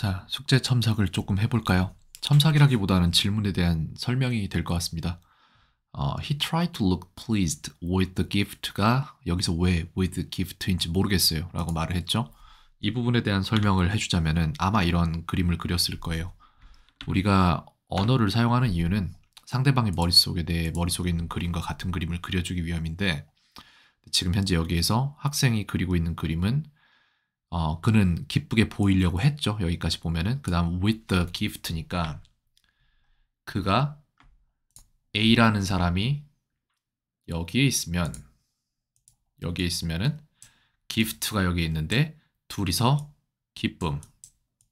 자, 숙제 첨삭을 조금 해볼까요? 첨삭이라기보다는 질문에 대한 설명이 될 것 같습니다. 어, he tried to look pleased with the gift가 여기서 왜 with the gift인지 모르겠어요 라고 말을 했죠. 이 부분에 대한 설명을 해주자면 아마 이런 그림을 그렸을 거예요. 우리가 언어를 사용하는 이유는 상대방의 머릿속에 내 머릿속에 있는 그림과 같은 그림을 그려주기 위함인데 지금 현재 여기에서 학생이 그리고 있는 그림은 어, 그는 기쁘게 보이려고 했죠. 여기까지 보면은 그 다음 with the gift니까 그가 A라는 사람이 여기에 있으면 여기에 있으면은 gift가 여기 있는데 둘이서 기쁨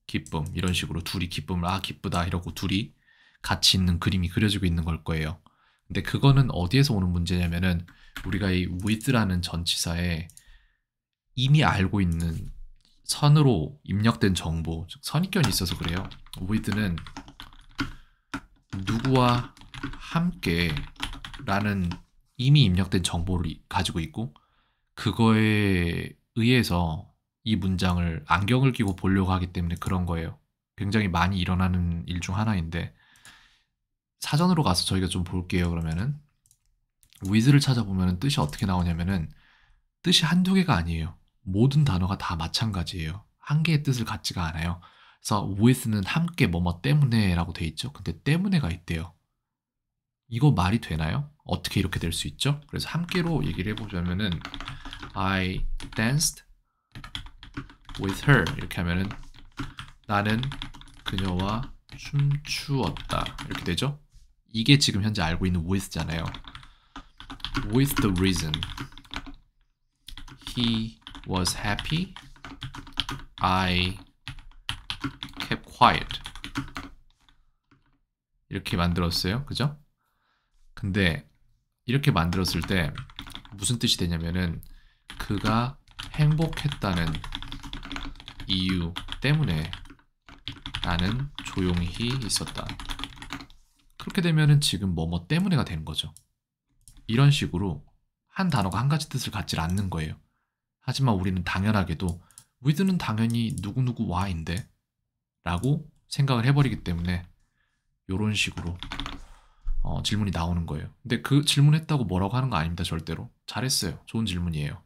기쁨 이런 식으로 둘이 기쁨을 아 기쁘다 이러고 둘이 같이 있는 그림이 그려지고 있는 걸 거예요. 근데 그거는 어디에서 오는 문제냐면은 우리가 이 with라는 전치사에 이미 알고 있는 선으로 입력된 정보, 즉 선입견이 있어서 그래요. void는 누구와 함께 라는 이미 입력된 정보를 가지고 있고 그거에 의해서 이 문장을 안경을 끼고 보려고 하기 때문에 그런 거예요. 굉장히 많이 일어나는 일 중 하나인데 사전으로 가서 저희가 좀 볼게요. 그러면은 with를 찾아보면 뜻이 어떻게 나오냐면은 뜻이 한두 개가 아니에요. 모든 단어가 다 마찬가지예요. 한 개의 뜻을 갖지가 않아요. 그래서 with는 함께 뭐뭐 때문에라고 돼 있죠. 근데 때문에가 있대요. 이거 말이 되나요? 어떻게 이렇게 될 수 있죠? 그래서 함께로 얘기를 해보자면은 I danced with her 이렇게 하면은 나는 그녀와 춤추었다 이렇게 되죠? 이게 지금 현재 알고 있는 with잖아요. With the reason he was happy. I kept quiet. 이렇게 만들었어요. 그죠? 근데 이렇게 만들었을 때 무슨 뜻이 되냐면은 그가 행복했다는 이유 때문에 나는 조용히 있었다. 그렇게 되면은 지금 뭐 뭐 때문에가 되는 거죠. 이런 식으로 한 단어가 한 가지 뜻을 갖질 않는 거예요. 하지만 우리는 당연하게도 위드는 당연히 누구누구 와인데 라고 생각을 해버리기 때문에 이런 식으로 어, 질문이 나오는 거예요. 근데 그 질문했다고 뭐라고 하는 거 아닙니다. 절대로. 잘했어요. 좋은 질문이에요.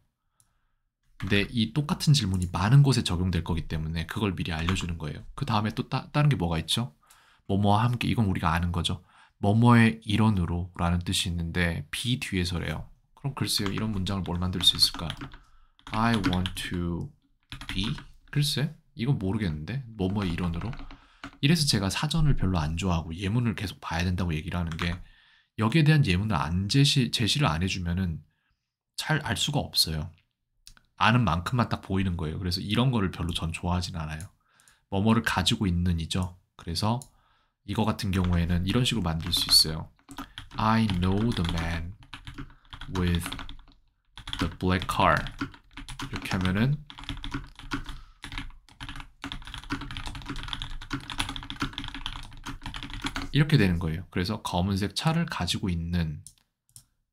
근데 이 똑같은 질문이 많은 곳에 적용될 거기 때문에 그걸 미리 알려주는 거예요. 그 다음에 또 따, 다른 게 뭐가 있죠? 뭐뭐와 함께 이건 우리가 아는 거죠. 뭐뭐의 일원으로 라는 뜻이 있는데 비 뒤에서래요. 그럼 글쎄요. 이런 문장을 뭘 만들 수 있을까요? I want to be 글쎄 이건 모르겠는데 뭐뭐 이론으로 이래서 제가 사전을 별로 안 좋아하고 예문을 계속 봐야 된다고 얘기를 하는 게 여기에 대한 예문을 안 제시 제시를 안 해주면은 잘 알 수가 없어요. 아는 만큼만 딱 보이는 거예요. 그래서 이런 거를 별로 전 좋아하진 않아요. 뭐뭐를 가지고 있는 이죠. 그래서 이거 같은 경우에는 이런 식으로 만들 수 있어요. I know the man with the black car. 이렇게 하면은 이렇게 되는 거예요. 그래서 검은색 차를 가지고 있는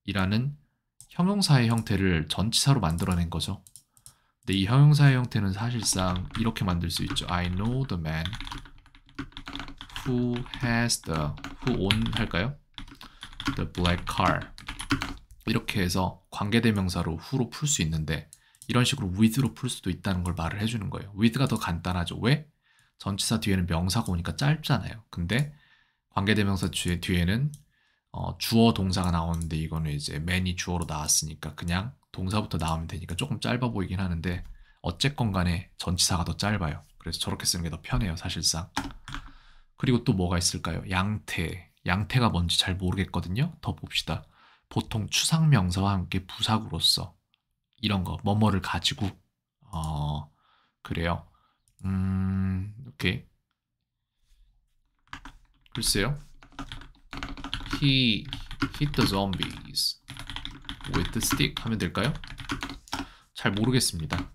이라는 형용사의 형태를 전치사로 만들어낸 거죠. 근데 이 형용사의 형태는 사실상 이렇게 만들 수 있죠. I know the man who has the who own 할까요? the black car 이렇게 해서 관계대명사로 w 로풀 수 있는데 이런 식으로 with로 풀 수도 있다는 걸 말을 해주는 거예요. with가 더 간단하죠. 왜? 전치사 뒤에는 명사가 오니까 짧잖아요. 근데 관계대명사 뒤에는 어, 주어 동사가 나오는데 이거는 이제 man이 주어로 나왔으니까 그냥 동사부터 나오면 되니까 조금 짧아 보이긴 하는데 어쨌건 간에 전치사가 더 짧아요. 그래서 저렇게 쓰는 게 더 편해요, 사실상. 그리고 또 뭐가 있을까요? 양태. 양태가 뭔지 잘 모르겠거든요. 더 봅시다. 보통 추상명사와 함께 부사구로서 이런 거 뭐뭐를 가지고 어 그래요. 음 오케이 글쎄요. He hit the zombies with the stick 하면 될까요? 잘 모르겠습니다.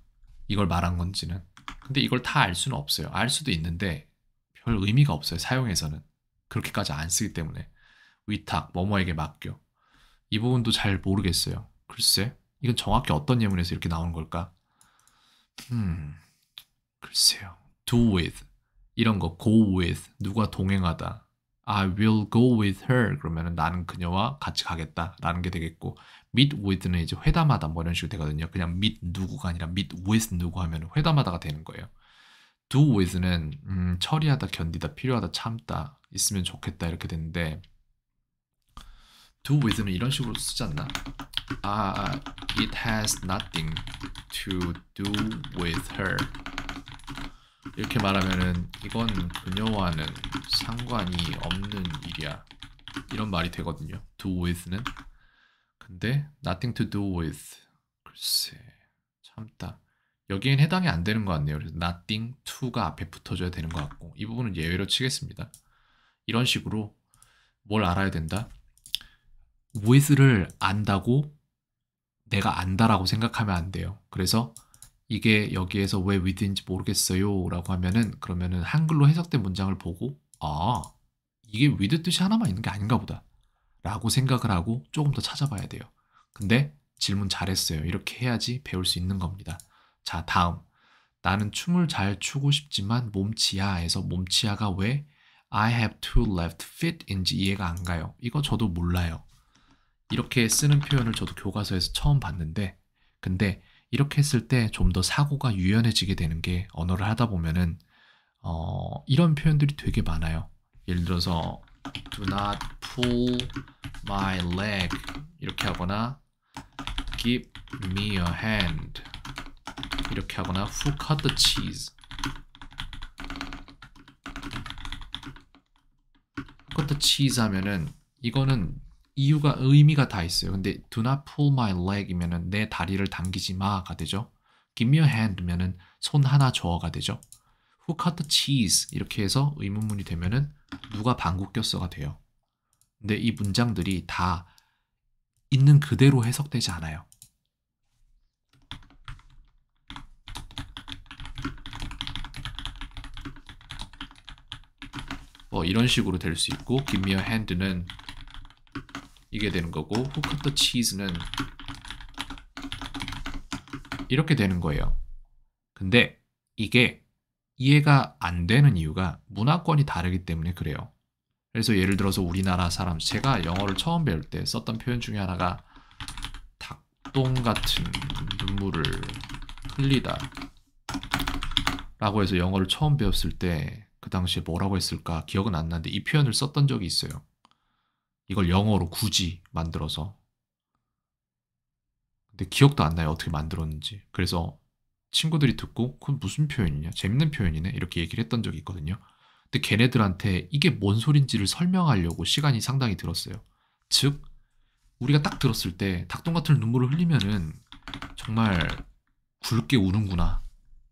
이걸 말한 건지는. 근데 이걸 다 알 수는 없어요. 알 수도 있는데 별 의미가 없어요. 사용해서는 그렇게까지 안 쓰기 때문에. 위탁, 뭐뭐에게 맡겨. 이 부분도 잘 모르겠어요. 글쎄. 이건 정확히 어떤 예문에서 이렇게 나오는 걸까? 음, 글쎄요. Do with 이런 거 go with 누가 동행하다. I will go with her 그러면 나는 그녀와 같이 가겠다라는 게 되겠고 meet with는 이제 회담하다 뭐 이런 식으로 되거든요. 그냥 meet 누구가 아니라 meet with 누구 하면 회담하다가 되는 거예요. do with는 음, 처리하다, 견디다, 필요하다, 참다, 있으면 좋겠다 이렇게 되는데 do with는 이런 식으로 쓰지 않나? 아, 아, 아, it has nothing to do with her. 이렇게 말하면은 이건 그녀와는 상관이 없는 일이야. 이런 말이 되거든요. do with는. 근데 nothing to do with 글쎄 참다. 여기엔 해당이 안 되는 것 같네요. 그래서 nothing to가 앞에 붙어줘야 되는 것 같고 이 부분은 예외로 치겠습니다. 이런 식으로 뭘 알아야 된다? v o i c 를 안다고 내가 안다라고 생각하면 안 돼요. 그래서 이게 여기에서 왜 with인지 모르겠어요 라고 하면은 그러면은 한글로 해석된 문장을 보고 아 이게 with 뜻이 하나만 있는 게 아닌가 보다 라고 생각을 하고 조금 더 찾아봐야 돼요. 근데 질문 잘했어요. 이렇게 해야지 배울 수 있는 겁니다. 자 다음 나는 춤을 잘 추고 싶지만 몸치아에서 몸치아가 왜 I have two left feet인지 이해가 안 가요. 이거 저도 몰라요. 이렇게 쓰는 표현을 저도 교과서에서 처음 봤는데 근데 이렇게 했을 때 좀 더 사고가 유연해지게 되는 게 언어를 하다 보면은 어, 이런 표현들이 되게 많아요. 예를 들어서 do not pull my leg 이렇게 하거나 give me a hand 이렇게 하거나 who cut the cheese who cut the cheese 하면은 이거는 이유가 의미가 다 있어요. 근데 do not pull my leg이면은 내 다리를 당기지 마가 되죠. give me a hand면은 손 하나 줘가 되죠. who cut the cheese 이렇게 해서 의문문이 되면은 누가 방구 꼈어가 돼요. 근데 이 문장들이 다 있는 그대로 해석되지 않아요. 뭐 이런 식으로 될 수 있고 give me a hand는 이게 되는 거고 who c u the cheese는 이렇게 되는 거예요. 근데 이게 이해가 안 되는 이유가 문화권이 다르기 때문에 그래요. 그래서 예를 들어서 우리나라 사람 제가 영어를 처음 배울 때 썼던 표현 중에 하나가 닭똥 같은 눈물을 흘리다 라고 해서 영어를 처음 배웠을 때 그 당시에 뭐라고 했을까 기억은 안 나는데 이 표현을 썼던 적이 있어요. 이걸 영어로 굳이 만들어서 근데 기억도 안 나요 어떻게 만들었는지 그래서 친구들이 듣고 그건 무슨 표현이냐 재밌는 표현이네 이렇게 얘기를 했던 적이 있거든요 근데 걔네들한테 이게 뭔 소린지를 설명하려고 시간이 상당히 들었어요 즉 우리가 딱 들었을 때 닭똥 같은 눈물을 흘리면은 정말 굵게 우는구나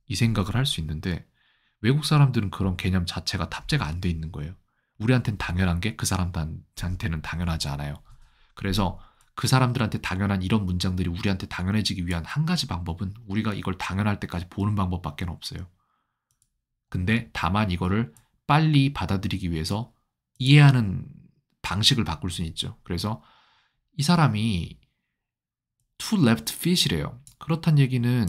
이 생각을 할 수 있는데 외국 사람들은 그런 개념 자체가 탑재가 안 돼 있는 거예요 우리한테는 당연한 게 그 사람들한테는 당연하지 않아요. 그래서 그 사람들한테 당연한 이런 문장들이 우리한테 당연해지기 위한 한 가지 방법은 우리가 이걸 당연할 때까지 보는 방법밖에 없어요. 근데 다만 이거를 빨리 받아들이기 위해서 이해하는 방식을 바꿀 수 있죠. 그래서 이 사람이 two left feet이래요. 그렇단 얘기는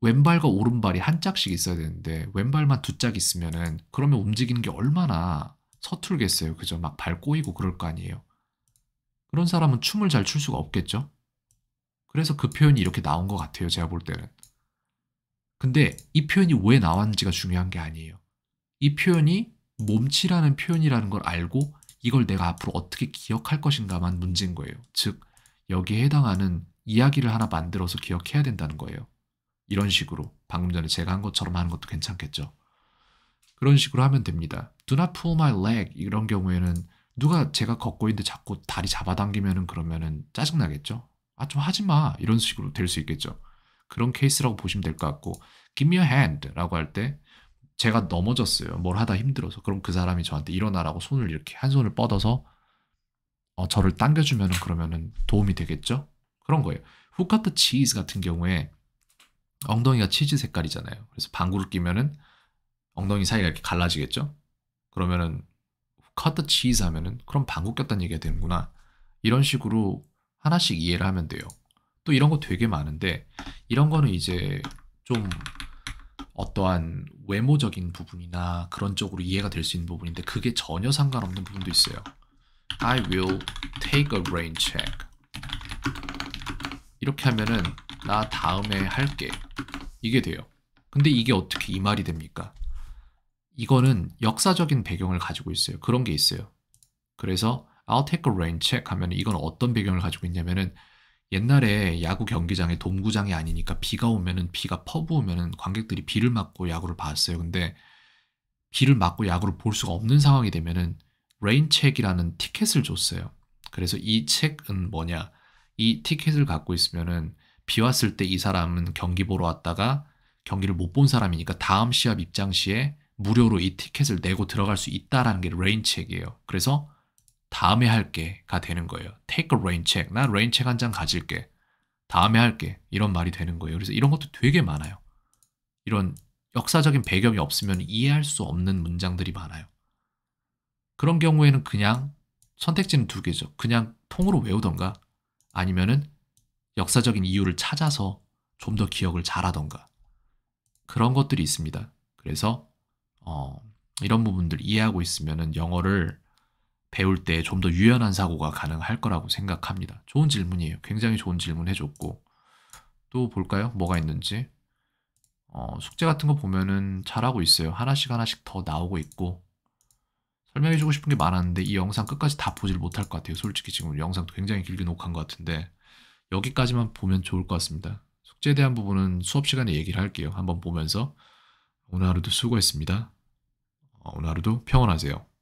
왼발과 오른발이 한 짝씩 있어야 되는데 왼발만 두 짝 있으면은 그러면 움직이는 게 얼마나 서툴겠어요. 그죠? 막 발 꼬이고 그럴 거 아니에요. 그런 사람은 춤을 잘 출 수가 없겠죠? 그래서 그 표현이 이렇게 나온 것 같아요. 제가 볼 때는. 근데 이 표현이 왜 나왔는지가 중요한 게 아니에요. 이 표현이 몸치라는 표현이라는 걸 알고 이걸 내가 앞으로 어떻게 기억할 것인가만 문제인 거예요. 즉, 여기에 해당하는 이야기를 하나 만들어서 기억해야 된다는 거예요. 이런 식으로 방금 전에 제가 한 것처럼 하는 것도 괜찮겠죠. 그런 식으로 하면 됩니다. Do not pull my leg 이런 경우에는 누가 제가 걷고 있는데 자꾸 다리 잡아당기면은 그러면은 짜증나겠죠. 아좀 하지 마 이런 식으로 될 수 있겠죠. 그런 케이스라고 보시면 될 것 같고 give me a hand라고 할 때 제가 넘어졌어요. 뭘 하다 힘들어서 그럼 그 사람이 저한테 일어나라고 손을 이렇게 한 손을 뻗어서 어, 저를 당겨주면은 그러면은 도움이 되겠죠. 그런 거예요. 후카트 치즈 같은 경우에 엉덩이가 치즈 색깔이잖아요. 그래서 방구를 끼면은 엉덩이 사이가 이렇게 갈라지겠죠? 그러면은 cut cheese 하면은 그럼 방구 꼈다는 얘기가 되는구나. 이런 식으로 하나씩 이해를 하면 돼요. 또 이런 거 되게 많은데 이런 거는 이제 좀 어떠한 외모적인 부분이나 그런 쪽으로 이해가 될 수 있는 부분인데 그게 전혀 상관없는 부분도 있어요. I will take a rain check. 이렇게 하면은 나 다음에 할게. 이게 돼요. 근데 이게 어떻게 이 말이 됩니까? 이거는 역사적인 배경을 가지고 있어요. 그런 게 있어요. 그래서 I'll take a rain check 하면 이건 어떤 배경을 가지고 있냐면은 옛날에 야구 경기장에 돔구장이 아니니까 비가 오면은 비가 퍼부으면은 관객들이 비를 맞고 야구를 봤어요. 근데 비를 맞고 야구를 볼 수가 없는 상황이 되면은 레인 책이라는 티켓을 줬어요. 그래서 이 책은 뭐냐? 이 티켓을 갖고 있으면은 비 왔을 때 이 사람은 경기 보러 왔다가 경기를 못 본 사람이니까 다음 시합 입장 시에 무료로 이 티켓을 내고 들어갈 수 있다라는 게 레인 책이에요. 그래서 다음에 할게가 되는 거예요. Take a rain check. 나 레인 책한 장 가질게. 다음에 할게. 이런 말이 되는 거예요. 그래서 이런 것도 되게 많아요. 이런 역사적인 배경이 없으면 이해할 수 없는 문장들이 많아요. 그런 경우에는 그냥 선택지는 두 개죠. 그냥 통으로 외우던가 아니면은 역사적인 이유를 찾아서 좀 더 기억을 잘하던가 그런 것들이 있습니다. 그래서 어, 이런 부분들 이해하고 있으면 영어를 배울 때 좀 더 유연한 사고가 가능할 거라고 생각합니다. 좋은 질문이에요. 굉장히 좋은 질문 해줬고 또 볼까요? 뭐가 있는지 어, 숙제 같은 거 보면은 잘하고 있어요. 하나씩 하나씩 더 나오고 있고 설명해주고 싶은 게 많았는데 이 영상 끝까지 다 보질 못할 것 같아요. 솔직히 지금 영상 굉장히 길게 녹화한 것 같은데 여기까지만 보면 좋을 것 같습니다. 숙제에 대한 부분은 수업 시간에 얘기를 할게요. 한번 보면서 오늘 하루도 수고했습니다. 어, 오늘 하루도 평온하세요.